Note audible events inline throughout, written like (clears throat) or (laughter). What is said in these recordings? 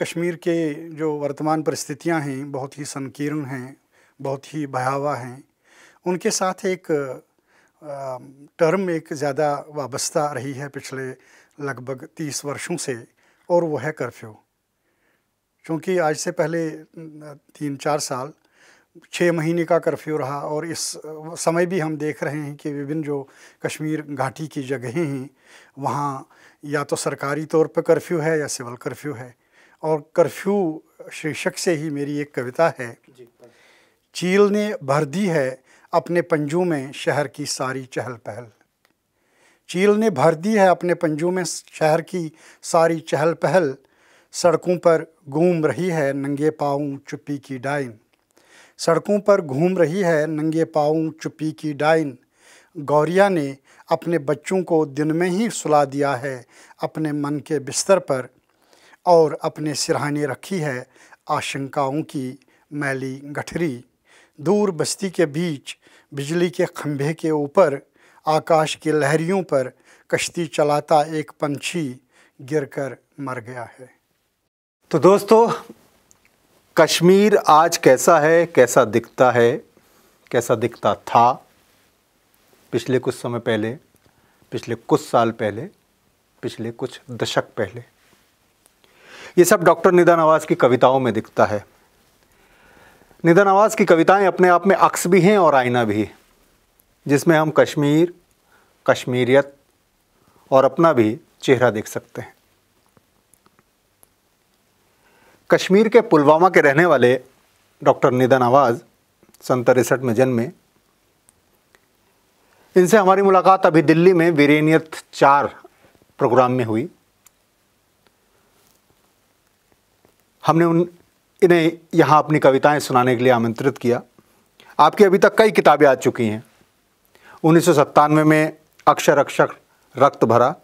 कश्मीर के जो वर्तमान परिस्थितियां हैं बहुत ही संकीर्ण हैं बहुत ही भयावह हैं उनके साथ एक टर्म एक ज़्यादा वाबस्ता रही है पिछले लगभग तीस वर्षों से और वो है कर्फ्यू क्योंकि आज से पहले तीन चार साल छः महीने का कर्फ्यू रहा और इस समय भी हम देख रहे हैं कि विभिन्न जो कश्मीर घाटी की जगहें हैं वहाँ या तो सरकारी तौर पर कर्फ्यू है या सिविल कर्फ्यू है और कर्फ्यू शीर्षक से ही मेरी एक कविता है चील ने भर दी है अपने पंजों में शहर की सारी चहल पहल चील ने भर दी है अपने पंजों में शहर की सारी चहल पहल सड़कों पर घूम रही है नंगे पाऊँ चुप्पी की डाइन सड़कों पर घूम रही है नंगे पाऊँ चुप्पी की डाइन गौरिया ने अपने बच्चों को दिन में ही सुला दिया है अपने मन के बिस्तर पर और अपने सिरहाने रखी है आशंकाओं की मैली गठरी दूर बस्ती के बीच बिजली के खंभे के ऊपर आकाश की लहरियों पर कश्ती चलाता एक पंछी गिरकर मर गया है तो दोस्तों कश्मीर आज कैसा है कैसा दिखता है कैसा दिखता था पिछले कुछ समय पहले पिछले कुछ साल पहले पिछले कुछ दशक पहले ये सब डॉक्टर निधन नवाज़ की कविताओं में दिखता है निधन नवाज़ की कविताएं अपने आप में अक्स भी हैं और आईना भी जिसमें हम कश्मीर कश्मीरियत और अपना भी चेहरा देख सकते हैं कश्मीर के पुलवामा के रहने वाले डॉक्टर निधन आवाज सन तिरसठ में जन्मे इनसे हमारी मुलाकात अभी दिल्ली में वीरेनियत चार प्रोग्राम में हुई हमने उन इन्हें यहाँ अपनी कविताएं सुनाने के लिए आमंत्रित किया आपकी अभी तक कई किताबें आ चुकी हैं उन्नीस में अक्षर अक्षर रक्त भरा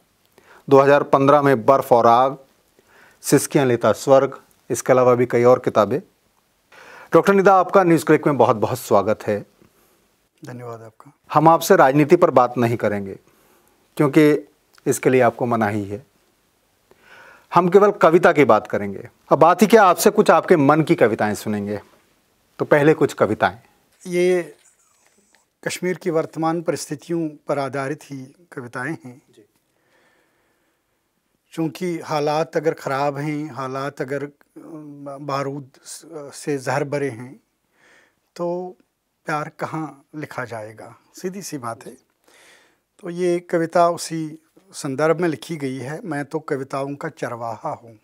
2015 में बर्फ़ और आग सिस्कियाँ लेता स्वर्ग इसके अलावा भी कई और किताबें डॉक्टर निदा आपका न्यूज़ क्लिक में बहुत बहुत स्वागत है धन्यवाद आपका हम आपसे राजनीति पर बात नहीं करेंगे क्योंकि इसके लिए आपको मना ही है हम केवल कविता की बात करेंगे अब बात ही क्या आपसे कुछ आपके मन की कविताएं सुनेंगे तो पहले कुछ कविताएं ये कश्मीर की वर्तमान परिस्थितियों पर आधारित ही कविताएं हैं क्योंकि हालात अगर ख़राब हैं हालात अगर बारूद से जहर भरे हैं तो प्यार कहाँ लिखा जाएगा सीधी सी बात है तो ये कविता उसी संदर्भ में लिखी गई है मैं तो कविताओं का चरवाहा हूँ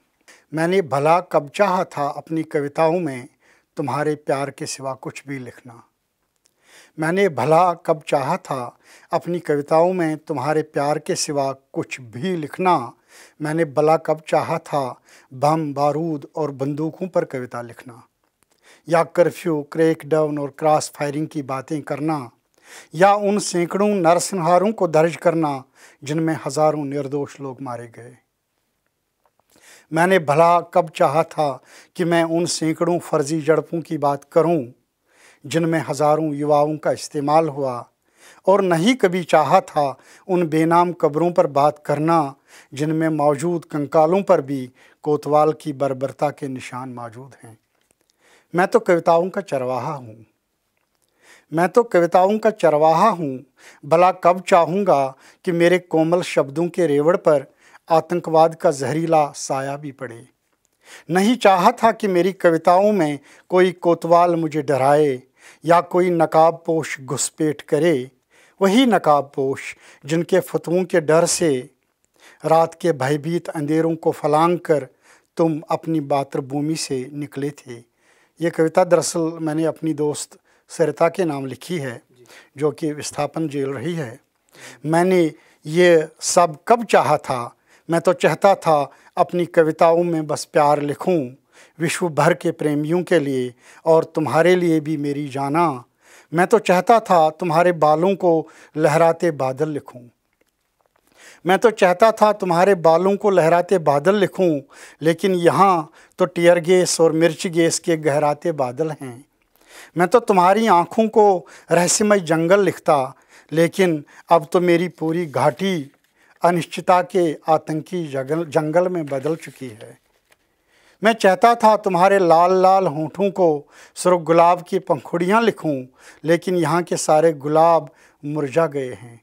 मैंने भला कब चाह था अपनी कविताओं में तुम्हारे प्यार के सिवा कुछ भी लिखना मैंने भला कब चाह था अपनी कविताओं में तुम्हारे प्यार के सिवा कुछ भी लिखना मैंने भला कब चाह था बम बारूद और बंदूकों पर कविता लिखना या कर्फ्यू क्रेक डाउन और क्रॉस फायरिंग की बातें करना या उन सैकड़ों नरसंहारों को दर्ज करना जिनमें हज़ारों निर्दोष लोग मारे गए मैंने भला कब चाहा था कि मैं उन सैकड़ों फर्जी जड़पों की बात करूं, जिनमें हज़ारों युवाओं का इस्तेमाल हुआ और नहीं कभी चाहा था उन बेनाम कब्रों पर बात करना जिनमें मौजूद कंकालों पर भी कोतवाल की बर्बरता के निशान मौजूद हैं मैं तो कविताओं का चरवाहा हूँ मैं तो कविताओं का चरवाहा हूँ भला कब चाहूँगा कि मेरे कोमल शब्दों के रेवड़ पर आतंकवाद का जहरीला साया भी पड़े नहीं चाहा था कि मेरी कविताओं में कोई कोतवाल मुझे डराए या कोई नकाब पोश घुसपैठ करे वही नकाबपोश पोश जिनके फतवों के डर से रात के भयभीत अंधेरों को फलांग कर तुम अपनी बातृभूमि से निकले थे ये कविता दरअसल मैंने अपनी दोस्त सरिता के नाम लिखी है जो कि विस्थापन झेल रही है मैंने ये सब कब चाहा था मैं तो चाहता था अपनी कविताओं में बस प्यार लिखूं विश्व भर के प्रेमियों के लिए और तुम्हारे लिए भी मेरी जाना मैं तो चाहता था तुम्हारे बालों को लहराते बादल लिखूं मैं तो चाहता था तुम्हारे बालों को लहराते बादल लिखूं लेकिन यहाँ तो टीयर गैस और मिर्च गैस के गहराते बादल हैं मैं तो तुम्हारी आँखों को रहस्यमय जंगल लिखता लेकिन अब तो मेरी पूरी घाटी अनिश्चितता के आतंकी जंगल जंगल में बदल चुकी है मैं चाहता था तुम्हारे लाल लाल होठों को सुरख गुलाब की पंखुड़ियाँ लिखूं, लेकिन यहाँ के सारे गुलाब मुरझा गए हैं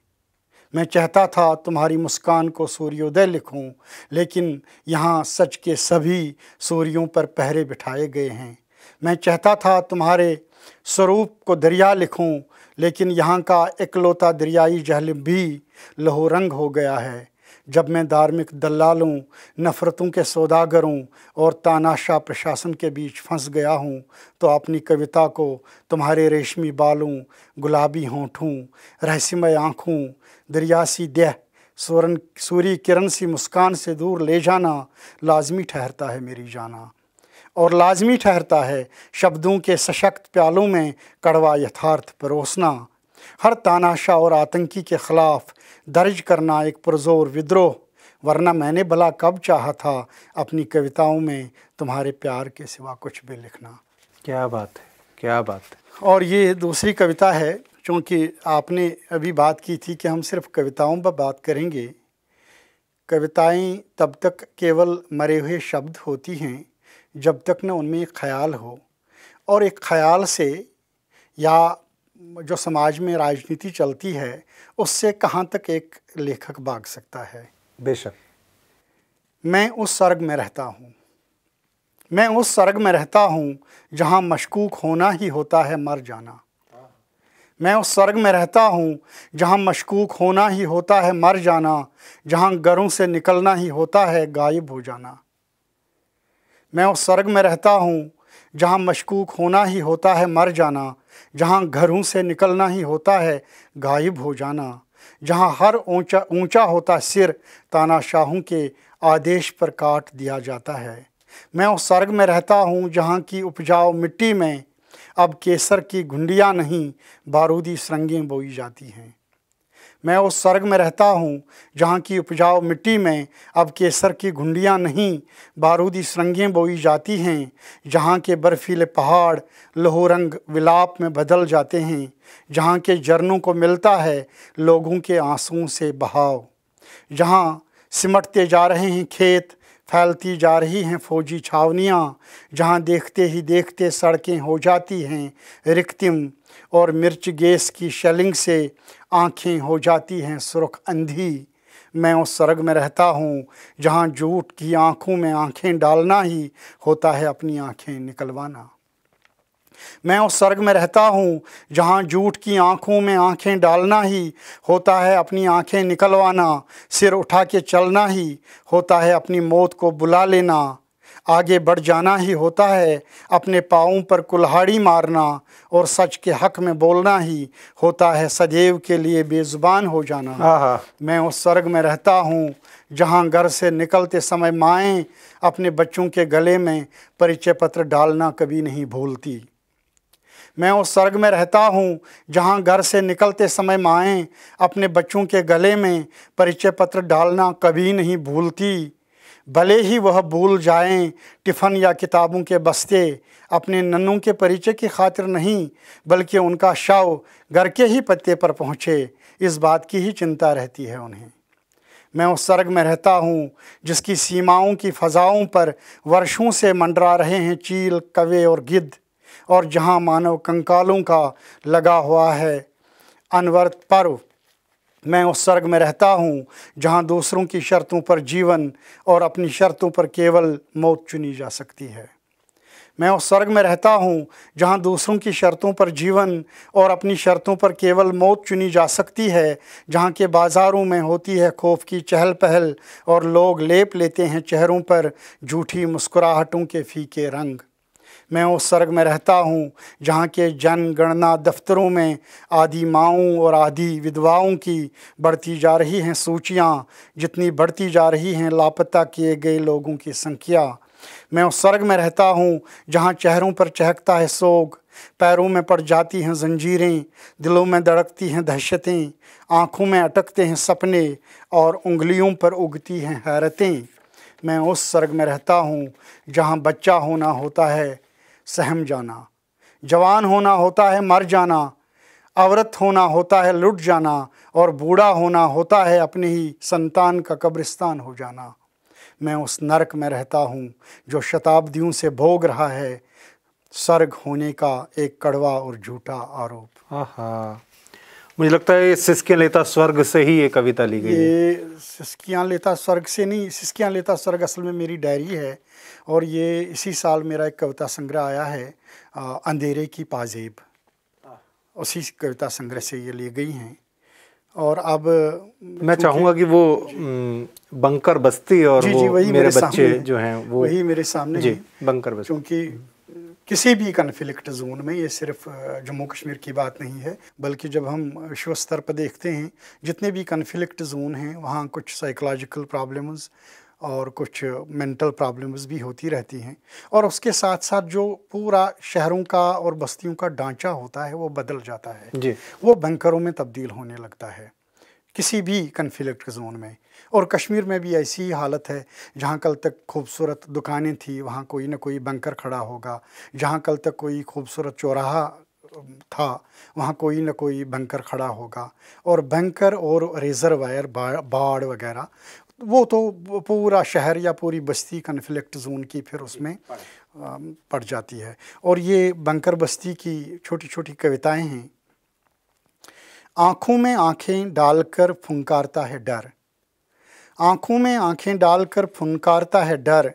मैं चाहता था तुम्हारी मुस्कान को सूर्योदय लिखूं, लेकिन यहाँ सच के सभी सूर्यों पर पहरे बिठाए गए हैं मैं चाहता था तुम्हारे स्वरूप को दरिया लिखूं लेकिन यहाँ का इकलौता दरियाई जहल भी लहोरंग हो गया है जब मैं धार्मिक दलालों नफ़रतों के सौदागरों और तानाशाह प्रशासन के बीच फंस गया हूँ तो अपनी कविता को तुम्हारे रेशमी बालों गुलाबी होठों रहस्यमय आँखों दरियासी देह सूरन सूर्य किरण सी मुस्कान से दूर ले जाना लाजमी ठहरता है मेरी जाना और लाजमी ठहरता है शब्दों के सशक्त प्यालों में कड़वा यथार्थ परोसना हर तानाशा और आतंकी के ख़िलाफ़ दर्ज करना एक पुरजोर विद्रोह वरना मैंने भला कब चाहा था अपनी कविताओं में तुम्हारे प्यार के सिवा कुछ भी लिखना क्या बात है क्या बात है और ये दूसरी कविता है चूँकि आपने अभी बात की थी कि हम सिर्फ कविताओं पर बात करेंगे कविताएं तब तक केवल मरे हुए शब्द होती हैं जब तक न उनमें एक ख्याल हो और एक ख्याल से या जो समाज में राजनीति चलती है उससे कहाँ तक एक लेखक भाग सकता है बेशक मैं उस सर्ग में रहता हूँ मैं उस सर्ग में रहता हूँ जहाँ मशकूक होना ही होता है मर जाना मैं उस सर्ग में रहता हूँ जहाँ मशकूक होना ही होता है मर जाना जहाँ घरों से निकलना ही होता है गायब हो जाना मैं उस स्वर्ग में रहता हूँ जहाँ मशकूक होना ही होता है मर जाना जहाँ घरों से निकलना ही होता है गायब हो जाना जहाँ हर ऊंचा ऊंचा होता सिर तानाशाहों के आदेश पर काट दिया जाता है मैं उस स्वर्ग में रहता हूँ जहाँ की उपजाऊ मिट्टी में अब केसर की घुंडियाँ नहीं बारूदी सरंगें बोई जाती हैं मैं उस स्वर्ग में रहता हूँ जहाँ की उपजाऊ मिट्टी में अब केसर की घुंडियाँ नहीं बारूदी सुरंगें बोई जाती हैं जहाँ के बर्फीले पहाड़ रंग विलाप में बदल जाते हैं जहाँ के झरनों को मिलता है लोगों के आंसुओं से बहाव जहाँ सिमटते जा रहे हैं खेत फैलती जा रही हैं फौजी छावनियाँ जहाँ देखते ही देखते सड़कें हो जाती हैं रिक्तिम और मिर्च गैस की शेलिंग से आंखें हो जाती हैं सुरख अंधी मैं उस सरग में रहता हूँ जहाँ जूठ की आँखों में आँखें डालना ही होता है अपनी आँखें निकलवाना मैं उस स्वर्ग में रहता हूँ जहाँ झूठ की आँखों में आँखें डालना ही होता है अपनी आँखें निकलवाना सिर उठा के चलना ही होता है अपनी मौत को बुला लेना आगे बढ़ जाना ही होता है अपने पाँव पर कुल्हाड़ी मारना और सच के हक में बोलना ही होता है सदैव के लिए बेज़ुबान हो जाना मैं उस स्वर्ग में रहता हूँ जहाँ घर से निकलते समय माएँ अपने बच्चों के गले में परिचय पत्र डालना कभी नहीं भूलती मैं उस स्वर्ग में रहता हूँ जहाँ घर से निकलते समय माएँ अपने बच्चों के गले में परिचय पत्र डालना कभी नहीं भूलती भले ही वह भूल जाएं टिफ़न या किताबों के बस्ते अपने नन्नों के परिचय की खातिर नहीं बल्कि उनका शव घर के ही पत्ते पर पहुँचे इस बात की ही चिंता रहती है उन्हें मैं उस स्वर्ग में रहता हूँ जिसकी सीमाओं की फ़जाओं पर वर्षों से मंडरा रहे हैं चील कवे और गिद्ध और जहां मानव कंकालों का लगा हुआ है अनवरत पर्व मैं उस स्वर्ग में रहता हूँ जहाँ दूसरों की शर्तों पर जीवन और अपनी शर्तों पर केवल मौत चुनी जा सकती है मैं उस स्वर्ग में रहता हूँ जहाँ दूसरों की शर्तों पर जीवन और अपनी शर्तों पर केवल मौत चुनी जा सकती है जहाँ के बाज़ारों में होती है खौफ की चहल पहल और लोग लेप लेते हैं चेहरों पर झूठी मुस्कुराहटों के फीके रंग मैं उस सर्ग में रहता हूँ जहाँ के जनगणना दफ्तरों में आदि माओं और आदि विधवाओं की बढ़ती जा रही हैं सूचियाँ जितनी बढ़ती जा रही हैं लापता किए गए लोगों की संख्या मैं उस सर्ग में रहता हूँ जहाँ चेहरों पर चहकता है सोग पैरों में पड़ जाती हैं जंजीरें दिलों में धड़कती हैं दहशतें आँखों में अटकते हैं सपने और उंगलियों पर उगती हैं हैरतें मैं उस सर्ग में रहता हूँ जहाँ बच्चा होना होता है सहम जाना जवान होना होता है मर जाना औरत होना होता है लुट जाना और बूढ़ा होना होता है अपने ही संतान का कब्रिस्तान हो जाना मैं उस नरक में रहता हूँ जो शताब्दियों से भोग रहा है स्वर्ग होने का एक कड़वा और झूठा आरोप मुझे लगता है सिस्कियाँ लेता स्वर्ग से ही ये कविता ली गई ये सिस्कियाँ लेता स्वर्ग से नहीं सिस्कियाँ लेता स्वर्ग असल में मेरी डायरी है और ये इसी साल मेरा एक कविता संग्रह आया है आ, अंधेरे की पाजेब हाँ। उसी कविता संग्रह से ये ली गई हैं और अब मैं चाहूँगा कि वो बंकर बस्ती और जी, जी, वही मेरे, मेरे बच्चे जो हैं वो वही मेरे सामने जी बंकर बस्ती क्योंकि किसी भी कन्फ्लिक्ट जोन में ये सिर्फ जम्मू कश्मीर की बात नहीं है बल्कि जब हम विश्व स्तर पर देखते हैं जितने भी कन्फ्लिक्ट जोन हैं वहाँ कुछ साइकोलॉजिकल प्रॉब्लम्स और कुछ मेंटल प्रॉब्लम्स भी होती रहती हैं और उसके साथ साथ जो पूरा शहरों का और बस्तियों का ढांचा होता है वो बदल जाता है जी वो बंकरों में तब्दील होने लगता है किसी भी कन्फ्लिक्ट जोन में और कश्मीर में भी ऐसी ही हालत है जहाँ कल तक खूबसूरत दुकानें थी वहाँ कोई ना कोई बंकर खड़ा होगा जहाँ कल तक कोई खूबसूरत चौराहा था वहाँ कोई ना कोई बंकर खड़ा होगा और बंकर और रेज़र वायर बाढ़ वगैरह वो तो पूरा शहर या पूरी बस्ती कन्फ्लिक्ट जोन की फिर उसमें पड़ जाती है और ये बंकर बस्ती की छोटी छोटी कविताएं हैं आँखों में आँखें डालकर फुंकारता है डर आँखों में आँखें डालकर फुनकारता है डर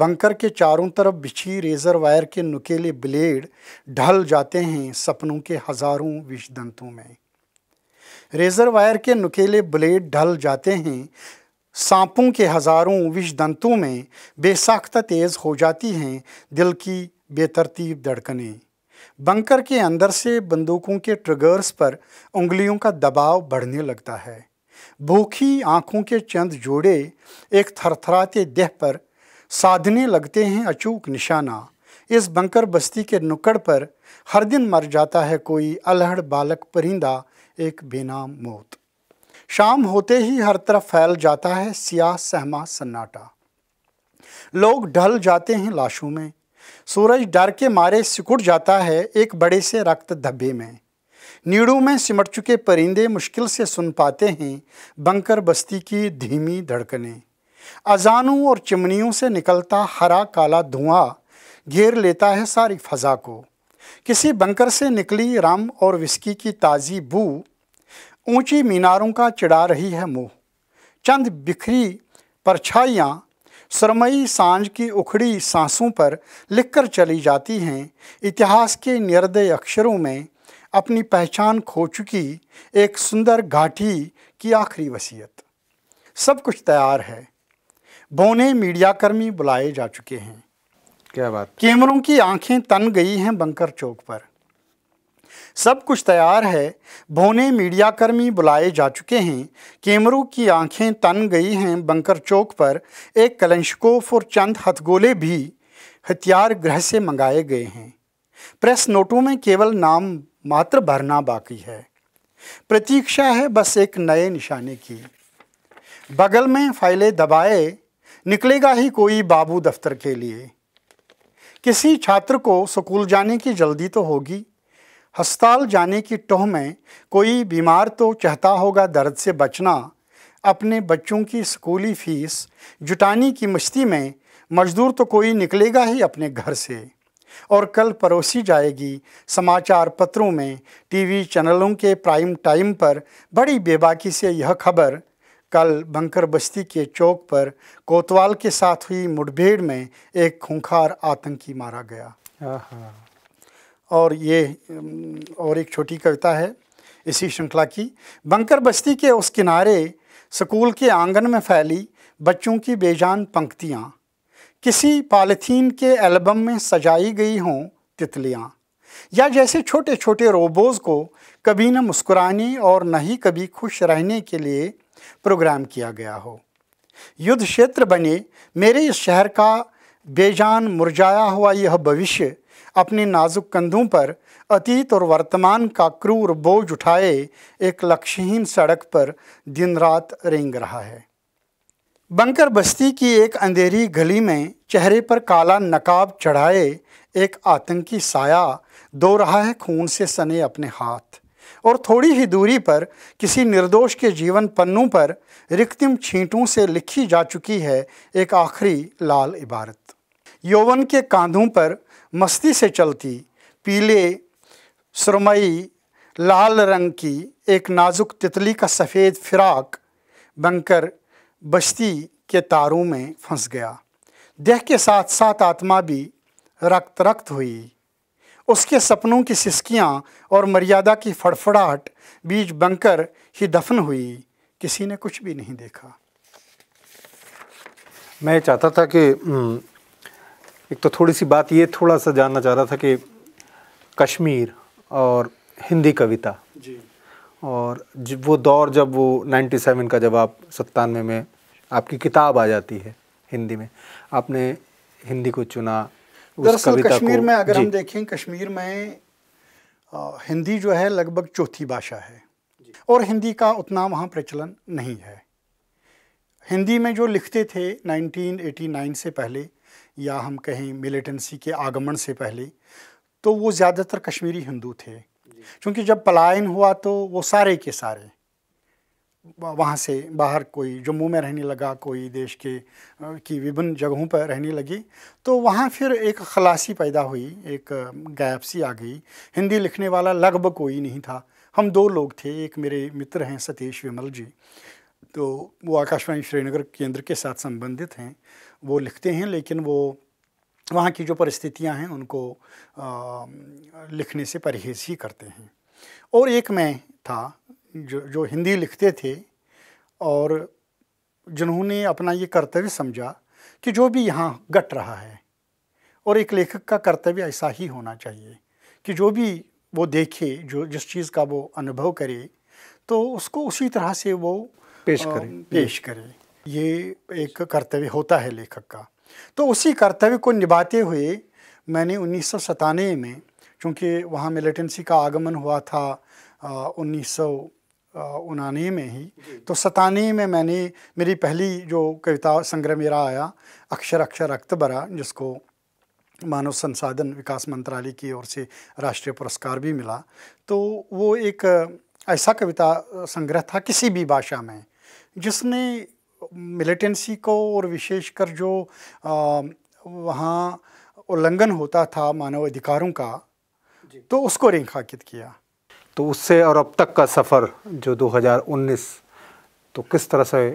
बंकर के चारों तरफ बिछी रेजर वायर के नुकेले ब्लेड ढल जाते हैं सपनों के हज़ारों विषदंतों में रेजर वायर के नुकेले ब्लेड ढल जाते हैं सांपों के हज़ारों दंतों में बेसाख्ता तेज़ हो जाती हैं दिल की बेतरतीब धड़कने बंकर के अंदर से बंदूकों के ट्रिगर्स पर उंगलियों का दबाव बढ़ने लगता है भूखी आँखों के चंद जोड़े एक थरथराते देह पर साधने लगते हैं अचूक निशाना इस बंकर बस्ती के नुक्कड़ पर हर दिन मर जाता है कोई अलहड़ बालक परिंदा एक बेनाम मौत शाम होते ही हर तरफ फैल जाता है सियाह सहमा सन्नाटा लोग ढल जाते हैं लाशों में सूरज डर के मारे सिकुड़ जाता है एक बड़े से रक्त धब्बे में नीड़ों में सिमट चुके परिंदे मुश्किल से सुन पाते हैं बंकर बस्ती की धीमी धड़कने अजानों और चिमनियों से निकलता हरा काला धुआं घेर लेता है सारी फजा को किसी बंकर से निकली रम और विस्की की ताज़ी बू ऊंची मीनारों का चिड़ा रही है मोह चंद बिखरी परछाइयाँ सरमई सांझ की उखड़ी सांसों पर लिखकर चली जाती हैं इतिहास के निर्दय अक्षरों में अपनी पहचान खो चुकी एक सुंदर घाटी की आखिरी वसीयत सब कुछ तैयार है बोने मीडियाकर्मी बुलाए जा चुके हैं क्या बात कैमरों की आंखें तन गई हैं बंकर चौक पर सब कुछ तैयार है भोने मीडियाकर्मी बुलाए जा चुके हैं कैमरों की आंखें तन गई हैं बंकर चौक पर एक कलंशकोफ और चंद हथगोले भी हथियार ग्रह से मंगाए गए हैं प्रेस नोटों में केवल नाम मात्र भरना बाकी है प्रतीक्षा है बस एक नए निशाने की बगल में फाइलें दबाए निकलेगा ही कोई बाबू दफ्तर के लिए किसी छात्र को स्कूल जाने की जल्दी तो होगी हस्पताल जाने की टोह में कोई बीमार तो चाहता होगा दर्द से बचना अपने बच्चों की स्कूली फीस जुटाने की मस्ती में मजदूर तो कोई निकलेगा ही अपने घर से और कल परोसी जाएगी समाचार पत्रों में टीवी चैनलों के प्राइम टाइम पर बड़ी बेबाकी से यह खबर कल बंकर बस्ती के चौक पर कोतवाल के साथ हुई मुठभेड़ में एक खूंखार आतंकी मारा गया और ये और एक छोटी कविता है इसी श्रृंखला की बंकर बस्ती के उस किनारे स्कूल के आंगन में फैली बच्चों की बेजान पंक्तियाँ किसी पॉलीथीन के एल्बम में सजाई गई हों तितलियाँ या जैसे छोटे छोटे रोबोज को कभी न मुस्कुराने और न ही कभी खुश रहने के लिए प्रोग्राम किया गया हो युद्ध क्षेत्र बने मेरे इस शहर का बेजान मुरझाया हुआ यह भविष्य अपने नाजुक कंधों पर अतीत और वर्तमान का क्रूर बोझ उठाए एक लक्ष्यहीन सड़क पर दिन रात रेंग रहा है बंकर बस्ती की एक अंधेरी गली में चेहरे पर काला नकाब चढ़ाए एक आतंकी साया दो रहा है खून से सने अपने हाथ और थोड़ी ही दूरी पर किसी निर्दोष के जीवन पन्नों पर रिक्तिम छींटों से लिखी जा चुकी है एक आखिरी लाल इबारत यौवन के कांधों पर मस्ती से चलती पीले सुरमई लाल रंग की एक नाजुक तितली का सफ़ेद फिराक बनकर बस्ती के तारों में फंस गया देह के साथ साथ आत्मा भी रक्त रक्त हुई उसके सपनों की सिसकियाँ और मर्यादा की फड़फड़ाहट बीज बनकर ही दफन हुई किसी ने कुछ भी नहीं देखा मैं चाहता था कि हम्म, एक तो थोड़ी सी बात ये थोड़ा सा जानना चाह रहा था कि कश्मीर और हिंदी कविता जी और वो दौर जब वो 97 का जब आप सत्तानवे में आपकी किताब आ जाती है हिंदी में आपने हिंदी को चुना दरअसल कश्मीर में अगर हम देखें कश्मीर में आ, हिंदी जो है लगभग चौथी भाषा है और हिंदी का उतना वहाँ प्रचलन नहीं है हिंदी में जो लिखते थे 1989 से पहले या हम कहें मिलिटेंसी के आगमन से पहले तो वो ज़्यादातर कश्मीरी हिंदू थे क्योंकि जब पलायन हुआ तो वो सारे के सारे वहाँ से बाहर कोई जम्मू में रहने लगा कोई देश के की विभिन्न जगहों पर रहने लगी तो वहाँ फिर एक खलासी पैदा हुई एक गैप सी आ गई हिंदी लिखने वाला लगभग कोई नहीं था हम दो लोग थे एक मेरे मित्र हैं सतीश विमल जी तो वो आकाशवाणी श्रीनगर केंद्र के साथ संबंधित हैं वो लिखते हैं लेकिन वो वहाँ की जो परिस्थितियाँ हैं उनको आ, लिखने से परहेज ही करते हैं और एक मैं था जो जो हिंदी लिखते थे और जिन्होंने अपना ये कर्तव्य समझा कि जो भी यहाँ घट रहा है और एक लेखक का कर्तव्य ऐसा ही होना चाहिए कि जो भी वो देखे जो जिस चीज़ का वो अनुभव करे तो उसको उसी तरह से वो पेश करें पेश करे ये एक कर्तव्य होता है लेखक का तो उसी कर्तव्य को निभाते हुए मैंने उन्नीस में चूँकि वहाँ मिलिटेंसी का आगमन हुआ था उन्नीस उनानवे में ही तो सतानवे में मैंने मेरी पहली जो कविता संग्रह मेरा आया अक्षर अक्षर अक्तबरा जिसको मानव संसाधन विकास मंत्रालय की ओर से राष्ट्रीय पुरस्कार भी मिला तो वो एक ऐसा कविता संग्रह था किसी भी भाषा में जिसने मिलिटेंसी को और विशेषकर जो वहाँ उल्लंघन होता था मानव अधिकारों का तो उसको रेखाकित किया तो उससे और अब तक का सफ़र जो 2019 तो किस तरह से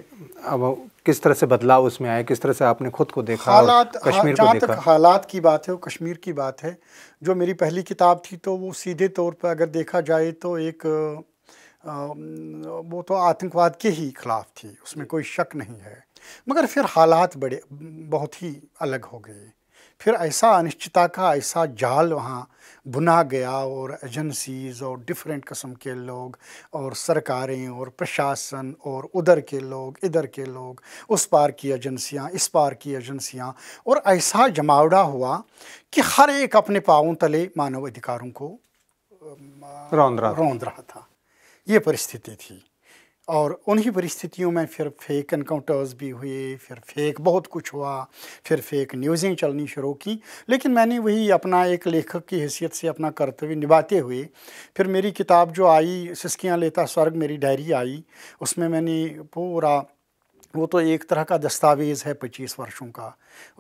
अब किस तरह से बदलाव उसमें आया किस तरह से आपने खुद को देखा हालात कश्मीर हा, को देखा हालात की बात है और कश्मीर की बात है जो मेरी पहली किताब थी तो वो सीधे तौर पर अगर देखा जाए तो एक वो तो आतंकवाद के ही खिलाफ थी उसमें कोई शक नहीं है मगर फिर हालात बड़े बहुत ही अलग हो गए फिर ऐसा अनिश्चितता का ऐसा जाल वहाँ बुना गया और एजेंसीज और डिफरेंट कस्म के लोग और सरकारें और प्रशासन और उधर के लोग इधर के लोग उस पार की एजेंसियाँ इस पार की एजेंसियाँ और ऐसा जमावड़ा हुआ कि हर एक अपने पाँव तले मानव अधिकारों को रौंद रहा रौंद रहा था ये परिस्थिति थी और उन्हीं परिस्थितियों में फिर फेक इनकाउंटर्स भी हुए फिर फेक बहुत कुछ हुआ फिर फेक न्यूज़ें चलनी शुरू की लेकिन मैंने वही अपना एक लेखक की हैसियत से अपना कर्तव्य निभाते हुए फिर मेरी किताब जो आई सिस्कियाँ लेता स्वर्ग मेरी डायरी आई उसमें मैंने पूरा वो तो एक तरह का दस्तावेज़ है पच्चीस वर्षों का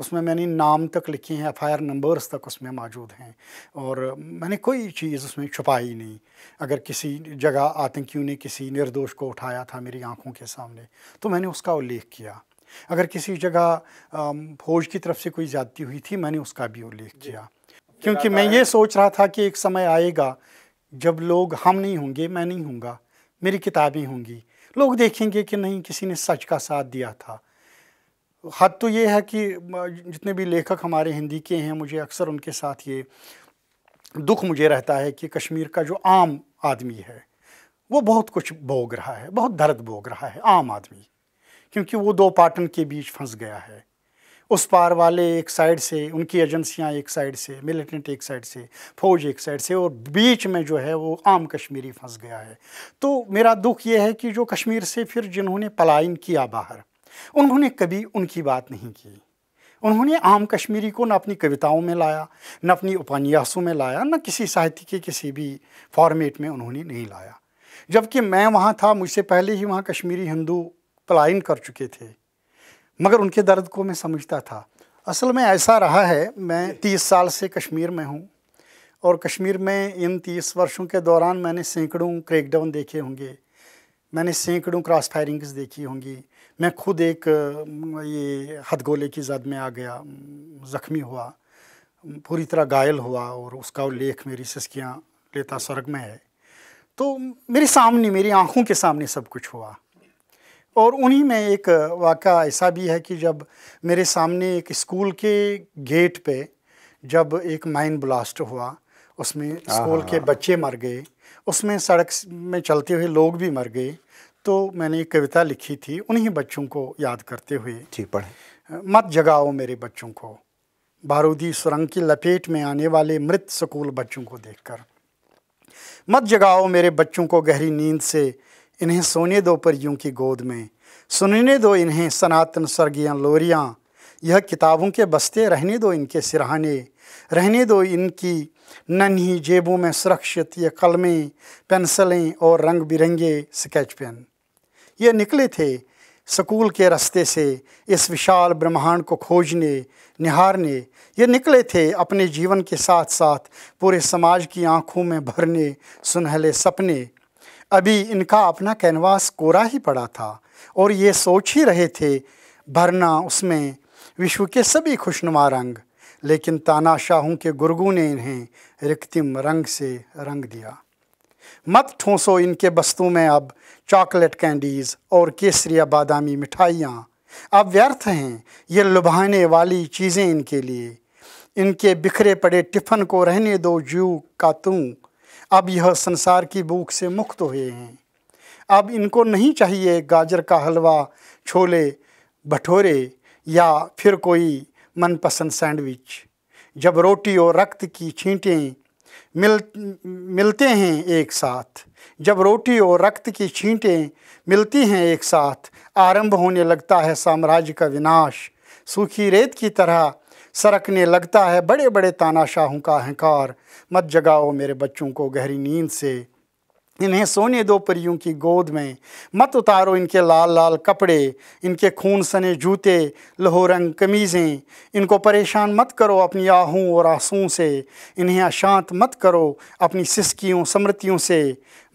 उसमें मैंने नाम तक लिखे हैं एफ नंबर्स तक उसमें मौजूद हैं और मैंने कोई चीज़ उसमें छुपाई नहीं अगर किसी जगह आतंकियों ने किसी निर्दोष को उठाया था मेरी आंखों के सामने तो मैंने उसका उल्लेख किया अगर किसी जगह फौज की तरफ से कोई ज़्यादती हुई थी मैंने उसका भी उल्लेख किया क्योंकि मैं ये सोच रहा था कि एक समय आएगा जब लोग हम नहीं होंगे मैं नहीं हूँगा मेरी किताबें होंगी लोग देखेंगे कि नहीं किसी ने सच का साथ दिया था हद तो ये है कि जितने भी लेखक हमारे हिंदी के हैं मुझे अक्सर उनके साथ ये दुख मुझे रहता है कि कश्मीर का जो आम आदमी है वो बहुत कुछ भोग रहा है बहुत दर्द भोग रहा है आम आदमी क्योंकि वो दो पाटन के बीच फंस गया है उस पार वाले एक साइड से उनकी एजेंसियां एक साइड से मिलिटेंट एक साइड से फौज एक साइड से और बीच में जो है वो आम कश्मीरी फंस गया है तो मेरा दुख ये है कि जो कश्मीर से फिर जिन्होंने पलायन किया बाहर उन्होंने कभी उनकी बात नहीं की उन्होंने आम कश्मीरी को न अपनी कविताओं में लाया न अपनी उपन्यासों में लाया न किसी साहित्य के किसी भी फॉर्मेट में उन्होंने नहीं लाया जबकि मैं वहाँ था मुझसे पहले ही वहाँ कश्मीरी हिंदू पलायन कर चुके थे मगर उनके दर्द को मैं समझता था असल में ऐसा रहा है मैं तीस साल से कश्मीर में हूँ और कश्मीर में इन तीस वर्षों के दौरान मैंने सैकड़ों क्रेकडाउन देखे होंगे मैंने सैकड़ों क्रॉस फायरिंग्स देखी होंगी मैं खुद एक ये हथगोले की जद में आ गया ज़ख्मी हुआ पूरी तरह घायल हुआ और उसका उल्लेख मेरी सिस्कियाँ लेता स्वर्ग में है तो मेरे सामने मेरी आँखों के सामने सब कुछ हुआ और उन्हीं में एक वाक़ ऐसा भी है कि जब मेरे सामने एक स्कूल के गेट पे जब एक माइन ब्लास्ट हुआ उसमें स्कूल के बच्चे मर गए उसमें सड़क में चलते हुए लोग भी मर गए तो मैंने एक कविता लिखी थी उन्हीं बच्चों को याद करते हुए जी पढ़े मत जगाओ मेरे बच्चों को बारूदी सुरंग की लपेट में आने वाले मृत स्कूल बच्चों को देखकर मत जगाओ मेरे बच्चों को गहरी नींद से इन्हें सोने दो परियों की गोद में सुनने दो इन्हें सनातन स्वर्गियाँ लोरियाँ यह किताबों के बस्ते रहने दो इनके सिरहाने रहने दो इनकी नन्ही जेबों में सुरक्षित ये कलमें पेंसिलें और रंग बिरंगे स्केच पेन ये निकले थे स्कूल के रास्ते से इस विशाल ब्रह्मांड को खोजने निहारने ये निकले थे अपने जीवन के साथ साथ पूरे समाज की आँखों में भरने सुनहले सपने अभी इनका अपना कैनवास कोरा ही पड़ा था और ये सोच ही रहे थे भरना उसमें विश्व के सभी खुशनुमा रंग लेकिन तानाशाहों के गुरगु ने इन्हें रिक्तिम रंग से रंग दिया मत ठोंसो इनके बस्तों में अब चॉकलेट कैंडीज़ और केसरिया बादामी मिठाइयाँ अब व्यर्थ हैं ये लुभाने वाली चीज़ें इनके लिए इनके बिखरे पड़े टिफ़न को रहने दो जू का तू अब यह संसार की भूख से मुक्त हुए हैं अब इनको नहीं चाहिए गाजर का हलवा छोले भटोरे या फिर कोई मनपसंद सैंडविच जब रोटी और रक्त की छींटें मिल मिलते हैं एक साथ जब रोटी और रक्त की छींटें मिलती हैं एक साथ आरंभ होने लगता है साम्राज्य का विनाश सूखी रेत की तरह सरकने लगता है बड़े बड़े तानाशाहों का अहंकार मत जगाओ मेरे बच्चों को गहरी नींद से इन्हें सोने दो परियों की गोद में मत उतारो इनके लाल लाल कपड़े इनके खून सने जूते लहो रंग कमीज़ें इनको परेशान मत करो अपनी आहों और आंसुओं से इन्हें अशांत मत करो अपनी सिसकियों समृतियों से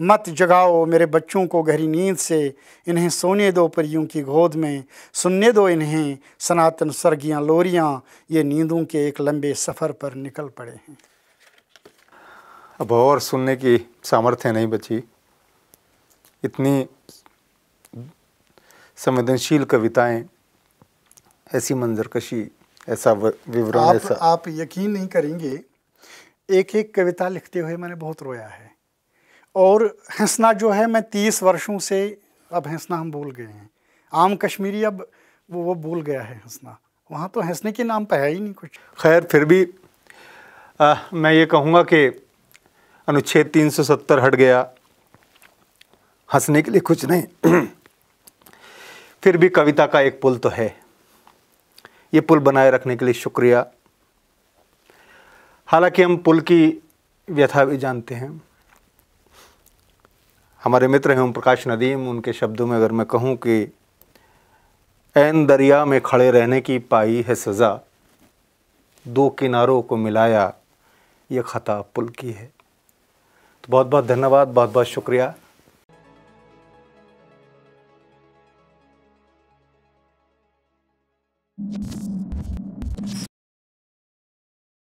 मत जगाओ मेरे बच्चों को गहरी नींद से इन्हें सोने दो परियों की गोद में सुनने दो इन्हें सनातन सरगियाँ लोरियाँ ये नींदों के एक लंबे सफ़र पर निकल पड़े हैं अब और सुनने की सामर्थ्य नहीं बची इतनी संवेदनशील कविताएं ऐसी मंजरकशी ऐसा विवरण आप, ऐसा आप यकीन नहीं करेंगे एक एक कविता लिखते हुए मैंने बहुत रोया है और हंसना जो है मैं तीस वर्षों से अब हंसना हम भूल गए हैं आम कश्मीरी अब वो वो भूल गया है हंसना वहाँ तो हंसने के नाम पर है ही नहीं कुछ खैर फिर भी आ, मैं ये कहूँगा कि अनुच्छेद 370 हट गया हंसने के लिए कुछ नहीं (clears throat) फिर भी कविता का एक पुल तो है ये पुल बनाए रखने के लिए शुक्रिया हालांकि हम पुल की व्यथा भी जानते हैं हमारे मित्र हैं ओम प्रकाश नदीम उनके शब्दों में अगर मैं कहूँ कि ऐन दरिया में खड़े रहने की पाई है सज़ा दो किनारों को मिलाया ये ख़ता पुल की है तो बहुत बहुत धन्यवाद बहुत बहुत शुक्रिया Thank you.